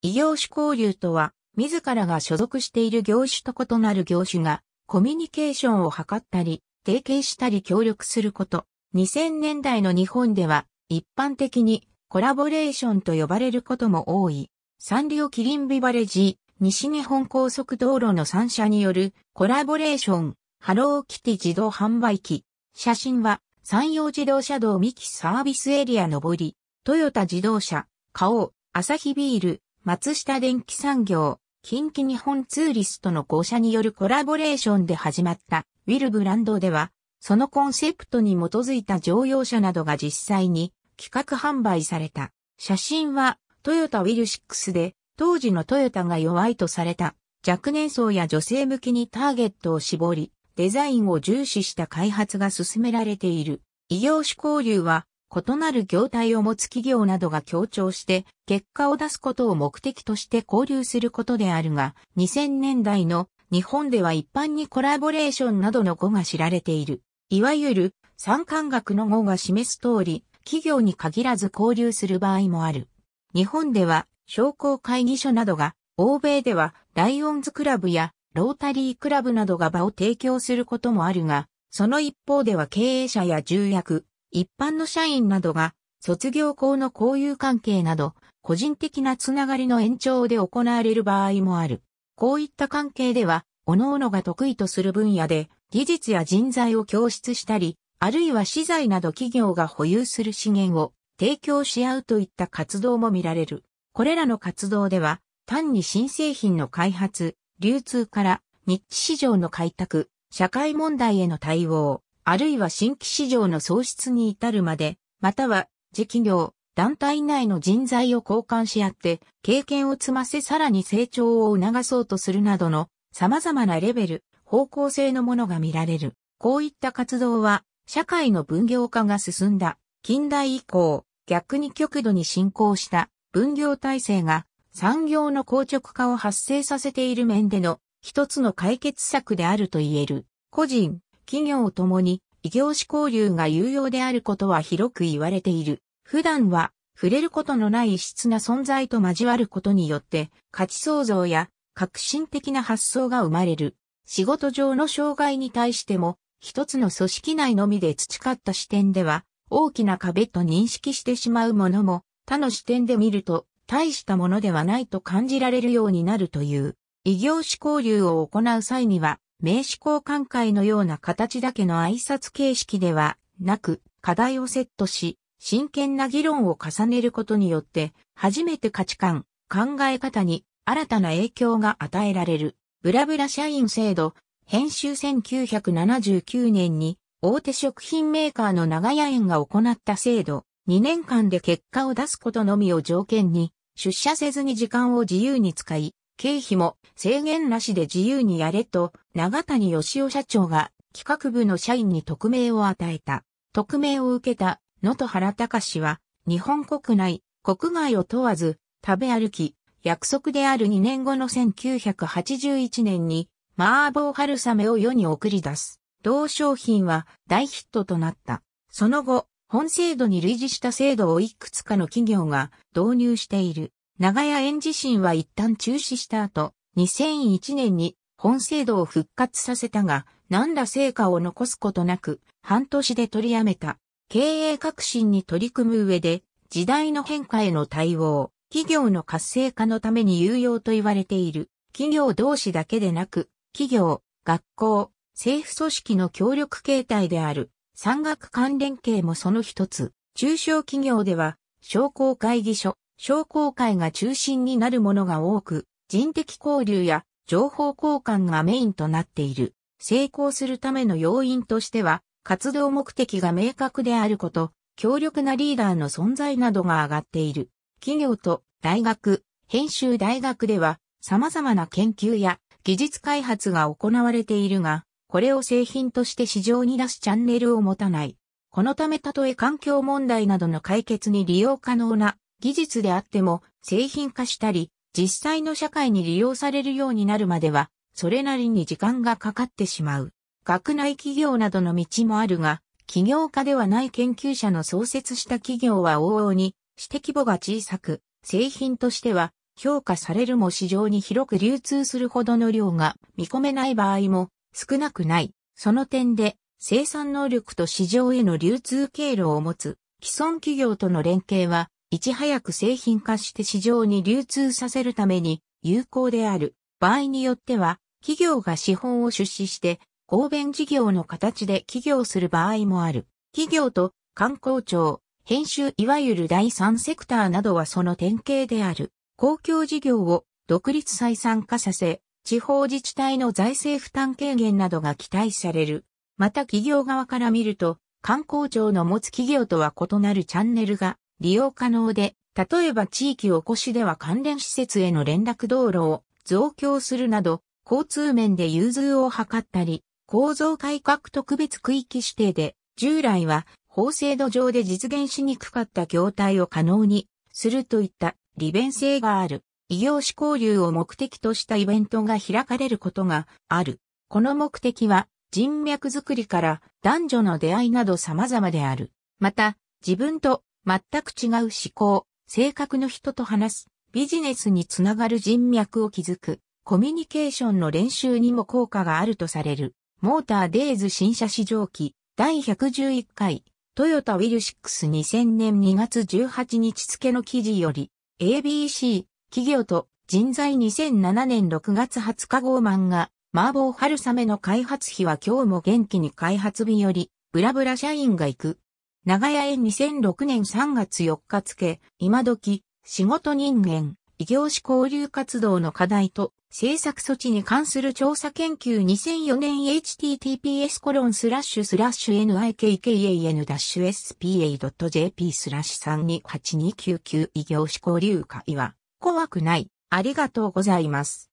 異業種交流とは、自らが所属している業種と異なる業種が、コミュニケーションを図ったり、提携したり協力すること。2000年代の日本では、一般的に、コラボレーションと呼ばれることも多い。サンリオキリンビバレジ、西日本高速道路の3社によるコラボレーション、ハローキティ自動販売機。写真は、山陽自動車道三木サービスエリア上り、トヨタ自動車、花王、アサヒビール、松下電機産業、近畿日本ツーリストの5社によるコラボレーションで始まったウィルブランドでは、そのコンセプトに基づいた乗用車などが実際に企画販売された。写真はトヨタウィル6で、当時のトヨタが弱いとされた若年層や女性向きにターゲットを絞り、デザインを重視した開発が進められている。異業種交流は異なる業態を持つ企業などが協調して結果を出すことを目的として交流することであるが、2000年代の日本では一般にコラボレーションなどの語が知られている。いわゆる三感覚の語が示す通り、企業に限らず交流する場合もある。日本では商工会議所などが、欧米ではライオンズクラブやロータリークラブなどが場を提供することもあるが、その一方では経営者や重役、一般の社員などが卒業後の交友関係など個人的なつながりの延長で行われる場合もある。こういった関係では、各々が得意とする分野で技術や人材を供出したり、あるいは資材など企業が保有する資源を提供し合うといった活動も見られる。これらの活動では、単に新製品の開発、流通から、日地市場の開拓、社会問題への対応、あるいは新規市場の創出に至るまで、または、次企業、団体内の人材を交換し合って、経験を積ませさらに成長を促そうとするなどの様々なレベル、方向性のものが見られる。こういった活動は、社会の分業化が進んだ、近代以降、逆に極度に進行した分業体制が産業の硬直化を発生させている面での一つの解決策であると言える。個人、企業ともに異業種交流が有用であることは広く言われている。普段は触れることのない異質な存在と交わることによって価値創造や革新的な発想が生まれる。仕事上の障害に対しても一つの組織内のみで培った視点では大きな壁と認識してしまうものも他の視点で見ると大したものではないと感じられるようになるという異業種交流を行う際には名刺交換会のような形だけの挨拶形式ではなく、課題をセットし、真剣な議論を重ねることによって、初めて価値観、考え方に新たな影響が与えられる。ブラブラ社員制度、編集1979年に大手食品メーカーの長屋園が行った制度、2年間で結果を出すことのみを条件に、出社せずに時間を自由に使い、経費も制限なしで自由にやれと、長谷義雄社長が企画部の社員に匿名を与えた。匿名を受けた野戸原隆氏は、日本国内、国外を問わず、食べ歩き、約束である2年後の1981年に、麻婆春雨を世に送り出す。同商品は大ヒットとなった。その後、本制度に類似した制度をいくつかの企業が導入している。長屋園自身は一旦中止した後、2001年に本制度を復活させたが、何ら成果を残すことなく、半年で取りやめた。経営革新に取り組む上で、時代の変化への対応、企業の活性化のために有用と言われている。企業同士だけでなく、企業、学校、政府組織の協力形態である、産学関連系もその一つ。中小企業では、商工会議所、商工会が中心になるものが多く、人的交流や情報交換がメインとなっている。成功するための要因としては、活動目的が明確であること、強力なリーダーの存在などが挙がっている。企業と大学、編集大学では様々な研究や技術開発が行われているが、これを製品として市場に出すチャンネルを持たない。このためたとえ環境問題などの解決に利用可能な技術であっても製品化したり、実際の社会に利用されるようになるまでは、それなりに時間がかかってしまう。学内企業などの道もあるが、企業家ではない研究者の創設した企業は往々に、指摘簿が小さく、製品としては評価されるも市場に広く流通するほどの量が見込めない場合も少なくない。その点で生産能力と市場への流通経路を持つ既存企業との連携はいち早く製品化して市場に流通させるために有効である。場合によっては、企業が資本を出資して、合弁事業の形で起業する場合もある。企業と観光庁、編集いわゆる第三セクターなどはその典型である。公共事業を独立採算化させ、地方自治体の財政負担軽減などが期待される。また企業側から見ると、観光庁の持つ企業とは異なるチャンネルが利用可能で、例えば地域おこしでは関連施設への連絡道路を増強するなど、交通面で融通を図ったり、構造改革特別区域指定で、従来は法制度上で実現しにくかった業態を可能にするといった利便性がある。異業種交流を目的としたイベントが開かれることがある。この目的は人脈づくりから男女の出会いなど様々である。また、自分と全く違う思考、性格の人と話す、ビジネスにつながる人脈を築く、コミュニケーションの練習にも効果があるとされる、モーターデイズ新車試乗機、第111回、トヨタウィル6 2000年2月18日付の記事より、ABC、企業と人材2007年6月20日号漫画、麻婆春雨の開発費は今日も元気に開発日より、ブラブラ社員が行く。長屋へ2006年3月4日付、今時、仕事人間、異業種交流活動の課題と、政策措置に関する調査研究2004年 https コロンスラッシュスラッシュ nikkan-spa.jp スラッシュ328299異業種交流会は、怖くない。ありがとうございます。